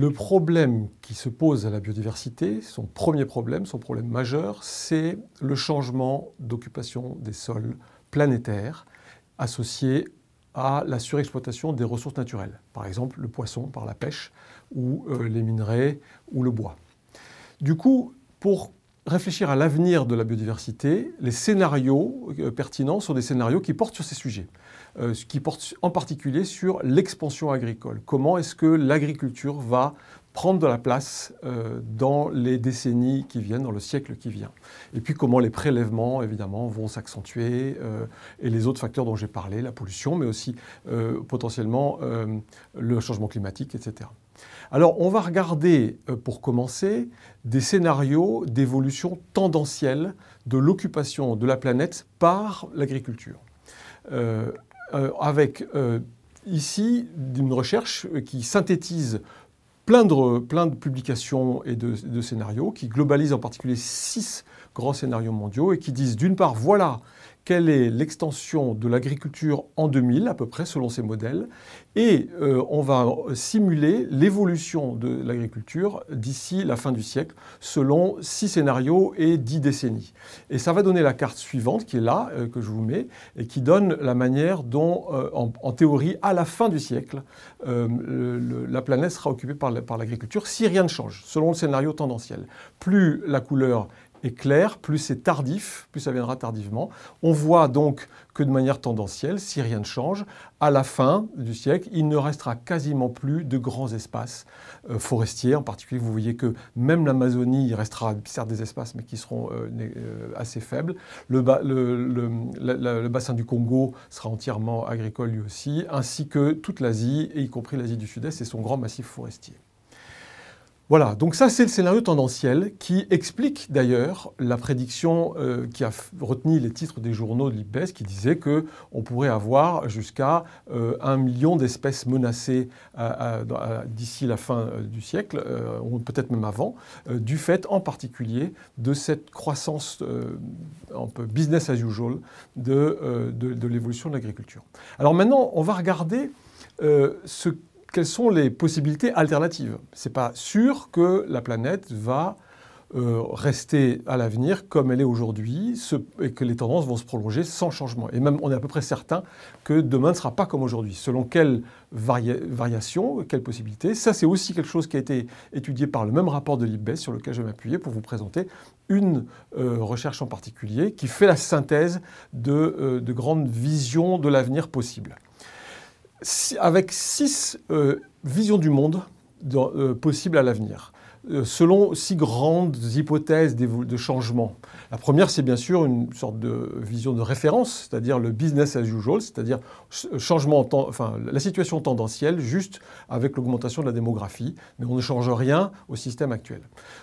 Le problème qui se pose à la biodiversité, son premier problème, son problème majeur, c'est le changement d'occupation des sols planétaires associé à la surexploitation des ressources naturelles, par exemple le poisson par la pêche ou euh, les minerais ou le bois. Du coup, pour réfléchir à l'avenir de la biodiversité, les scénarios euh, pertinents sont des scénarios qui portent sur ces sujets, euh, qui portent en particulier sur l'expansion agricole. Comment est-ce que l'agriculture va prendre de la place euh, dans les décennies qui viennent, dans le siècle qui vient. Et puis comment les prélèvements, évidemment, vont s'accentuer et les autres facteurs dont j'ai parlé, la pollution, mais aussi potentiellement le changement climatique, etc. Alors on va regarder euh, pour commencer des scénarios d'évolution tendancielle de l'occupation de la planète par l'agriculture. Euh, euh, avec ici une recherche qui synthétise plein de, de publications et de, de scénarios, qui globalise en particulier six grands scénarios mondiaux et qui disent d'une part, voilà quelle est l'extension de l'agriculture en 2000 à peu près selon ces modèles et euh, on va simuler l'évolution de l'agriculture d'ici la fin du siècle selon six scénarios et dix décennies. Et ça va donner la carte suivante qui est là, euh, que je vous mets, et qui donne la manière dont, euh, en, théorie, à la fin du siècle, la planète sera occupée par l'agriculture si rien ne change, selon le scénario tendanciel. Plus la couleur est clair, plus c'est tardif, plus ça viendra tardivement. On voit donc que de manière tendancielle, si rien ne change, à la fin du siècle, il ne restera quasiment plus de grands espaces euh, forestiers. En particulier, vous voyez que même l'Amazonie, il restera certes des espaces, mais qui seront euh, euh, assez faibles. Le, bassin du Congo sera entièrement agricole lui aussi, ainsi que toute l'Asie, y compris l'Asie du Sud-Est et son grand massif forestier. Voilà, donc ça c'est le scénario tendanciel qui explique d'ailleurs la prédiction euh, qui a retenu les titres des journaux de l'IPES qui disait que on pourrait avoir jusqu'à euh, un million d'espèces menacées d'ici la fin euh, du siècle, ou peut-être même avant, du fait en particulier de cette croissance un peu business as usual de, de l'évolution de l'agriculture. Alors maintenant, on va regarder ce quelles sont les possibilités alternatives Ce n'est pas sûr que la planète va euh, rester à l'avenir comme elle est aujourd'hui et que les tendances vont se prolonger sans changement. Et même, on est à peu près certain que demain ne sera pas comme aujourd'hui. Selon quelles variations, quelles possibilités Ça, c'est aussi quelque chose qui a été étudié par le même rapport de l'IBES sur lequel je vais m'appuyer pour vous présenter une euh, recherche en particulier qui fait la synthèse de euh, grandes visions de l'avenir possible avec six euh, visions du monde euh, possibles à l'avenir. Euh, selon six grandes hypothèses de changement. La première, c'est bien sûr une sorte de vision de référence, c'est-à-dire le business as usual, c'est-à-dire changement, enfin, la situation tendancielle juste avec l'augmentation de la démographie, mais on ne change rien au système actuel.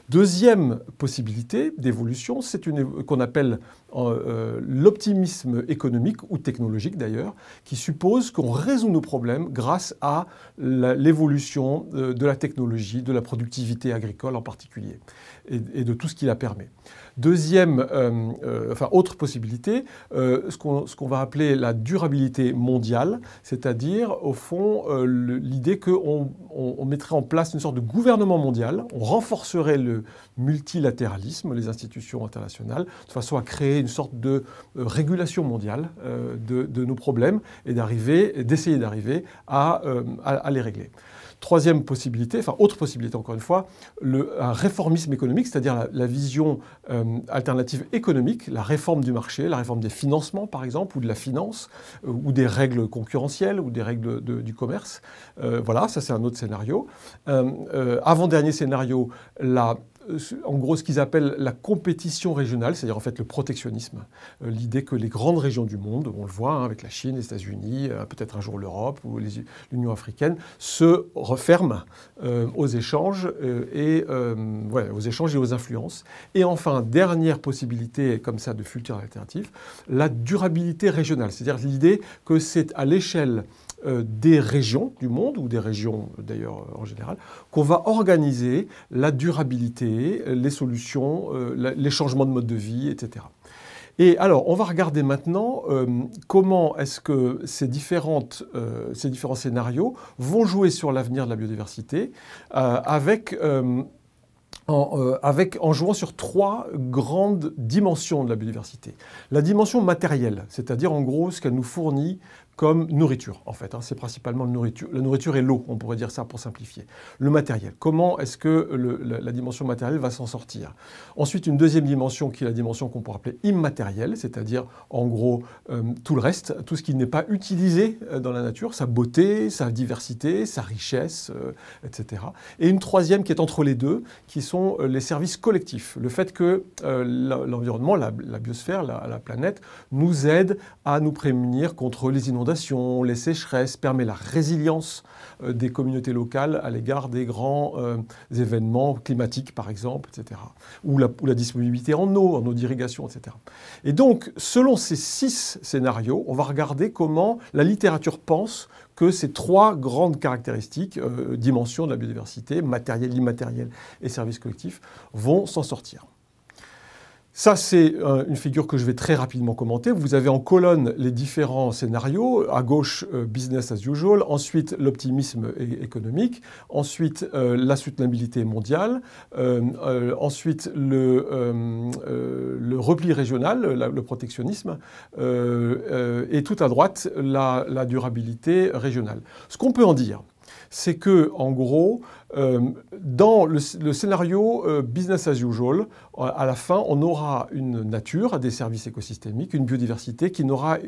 Deuxième possibilité d'évolution, c'est une qu'on appelle euh, l'optimisme économique ou technologique d'ailleurs, qui suppose qu'on résout nos problèmes grâce à l'évolution euh, de la technologie, de la productivité agricole agricole en particulier, et, de tout ce qui la permet. Deuxième, euh, euh, enfin autre possibilité, euh, ce qu'on va appeler la durabilité mondiale, c'est-à-dire au fond l'idée qu'on on, mettrait en place une sorte de gouvernement mondial, on renforcerait le multilatéralisme, les institutions internationales, de façon à créer une sorte de régulation mondiale de, nos problèmes et d'essayer d'arriver à les régler. Troisième possibilité, enfin autre possibilité encore une fois, le, un réformisme économique, c'est-à-dire la, vision euh, alternative économique, la réforme du marché, la réforme des financements par exemple, ou de la finance, euh, ou des règles concurrentielles, ou des règles du commerce. Euh, voilà, ça c'est un autre scénario. Avant-dernier scénario, la euh, en gros ce qu'ils appellent la compétition régionale, c'est-à-dire en fait le protectionnisme. Euh, l'idée que les grandes régions du monde, on le voit hein, avec la Chine, les États-Unis, euh, peut-être un jour l'Europe ou l'Union africaine, se referment aux échanges et aux échanges et aux influences. Et enfin, dernière possibilité comme ça de futur alternatif, la durabilité régionale, c'est-à-dire l'idée que c'est à l'échelle euh, des régions du monde, ou des régions d'ailleurs euh, en général, qu'on va organiser la durabilité, les solutions, euh, les changements de mode de vie, etc. Et alors, on va regarder maintenant comment est-ce que ces, différents scénarios vont jouer sur l'avenir de la biodiversité en, jouant sur trois grandes dimensions de la biodiversité. La dimension matérielle, c'est-à-dire en gros ce qu'elle nous fournit comme nourriture, en fait. Hein. c'est principalement la nourriture. La nourriture et l'eau, on pourrait dire ça pour simplifier. Le matériel. Comment est-ce que la, dimension matérielle va s'en sortir Ensuite, une deuxième dimension qui est la dimension qu'on pourrait appeler immatérielle, c'est-à-dire en gros euh, tout le reste, tout ce qui n'est pas utilisé euh, dans la nature, sa beauté, sa diversité, sa richesse, euh, etc. Et une troisième qui est entre les deux, qui sont les services collectifs. Le fait que l'environnement, la, biosphère, la, la planète, nous aide à nous prémunir contre les inondations les sécheresses, permet la résilience euh, des communautés locales à l'égard des grands euh, événements climatiques, par exemple, etc. Ou la, disponibilité en eau, en eau d'irrigation, etc. Et donc, selon ces six scénarios, on va regarder comment la littérature pense que ces trois grandes caractéristiques, euh, dimensions de la biodiversité, matériel, immatériel et services collectifs, vont s'en sortir. Ça, c'est euh, une figure que je vais très rapidement commenter. Vous avez en colonne les différents scénarios. À gauche, euh, business as usual. Ensuite, l'optimisme économique. Ensuite, euh, la soutenabilité mondiale. ensuite, le, repli régional, le protectionnisme. et tout à droite, la durabilité régionale. Ce qu'on peut en dire, c'est que, en gros, euh, dans le, scénario euh, business as usual, euh, à la fin, on aura une nature, des services écosystémiques, une biodiversité qui,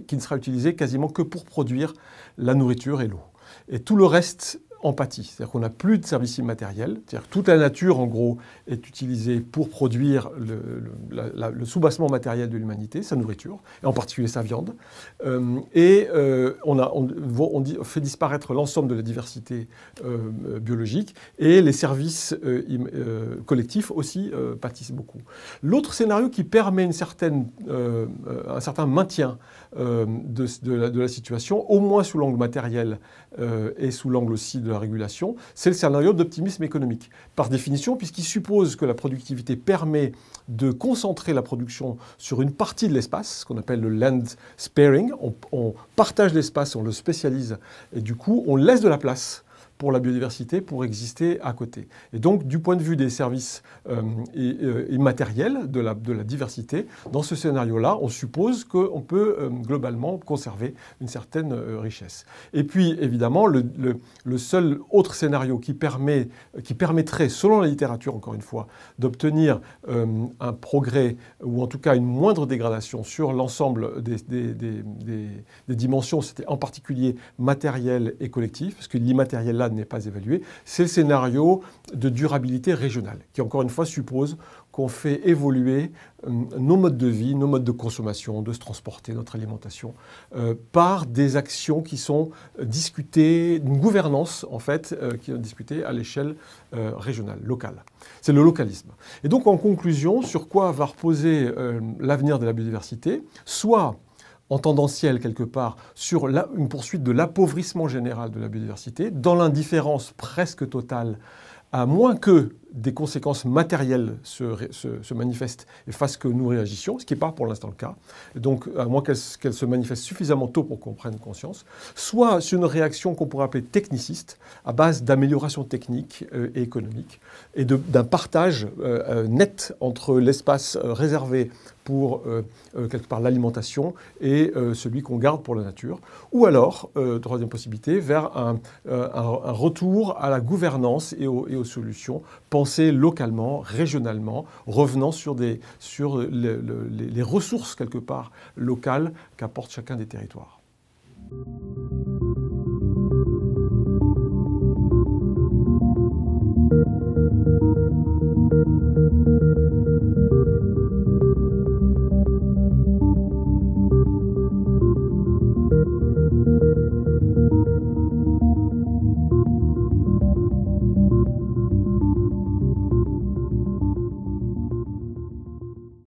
qui ne sera utilisée quasiment que pour produire la nourriture et l'eau. Et tout le reste empathie, c'est-à-dire qu'on n'a plus de services immatériels, c'est-à-dire toute la nature en gros est utilisée pour produire le, le, le soubassement matériel de l'humanité, sa nourriture, et en particulier sa viande, euh, et euh, on, a, on, dit, fait disparaître l'ensemble de la diversité euh, biologique, et les services collectifs aussi pâtissent beaucoup. L'autre scénario qui permet une certaine, un certain maintien de, la, de, la, situation, au moins sous l'angle matériel et sous l'angle aussi de la régulation, c'est le scénario d'optimisme économique, par définition, puisqu'il suppose que la productivité permet de concentrer la production sur une partie de l'espace, ce qu'on appelle le land sparing. on partage l'espace, on le spécialise, et du coup, on laisse de la place pour la biodiversité pour exister à côté. Et donc, du point de vue des services euh, euh, immatériels, de la, diversité, dans ce scénario-là, on suppose qu'on peut euh, globalement conserver une certaine richesse. Et puis, évidemment, le, seul autre scénario qui, permet, qui permettrait, selon la littérature, encore une fois, d'obtenir un progrès ou en tout cas une moindre dégradation sur l'ensemble des dimensions, c'était en particulier matériel et collectif, parce que l'immatériel là n'est pas évalué, c'est le scénario de durabilité régionale, qui encore une fois suppose qu'on fait évoluer euh, nos modes de vie, nos modes de consommation, de se transporter, notre alimentation, euh, par des actions qui sont euh, discutées, une gouvernance en fait, qui est discutée à l'échelle régionale, locale. C'est le localisme. Et donc en conclusion, sur quoi va reposer l'avenir de la biodiversité Soit en tendanciel quelque part sur une poursuite de l'appauvrissement général de la biodiversité, dans l'indifférence presque totale, à moins que des conséquences matérielles se, manifestent et fassent que nous réagissions, ce qui n'est pas pour l'instant le cas. donc, à moins qu'elles se manifestent suffisamment tôt pour qu'on prenne conscience, soit sur une réaction qu'on pourrait appeler techniciste, à base d'améliorations techniques euh, et économiques, et d'un partage euh, euh, net entre l'espace réservé pour part l'alimentation et celui qu'on garde pour la nature, ou alors, troisième possibilité, vers un, retour à la gouvernance et aux, et aux solutions localement, régionalement, revenant sur, des, sur les ressources quelque part locales qu'apporte chacun des territoires.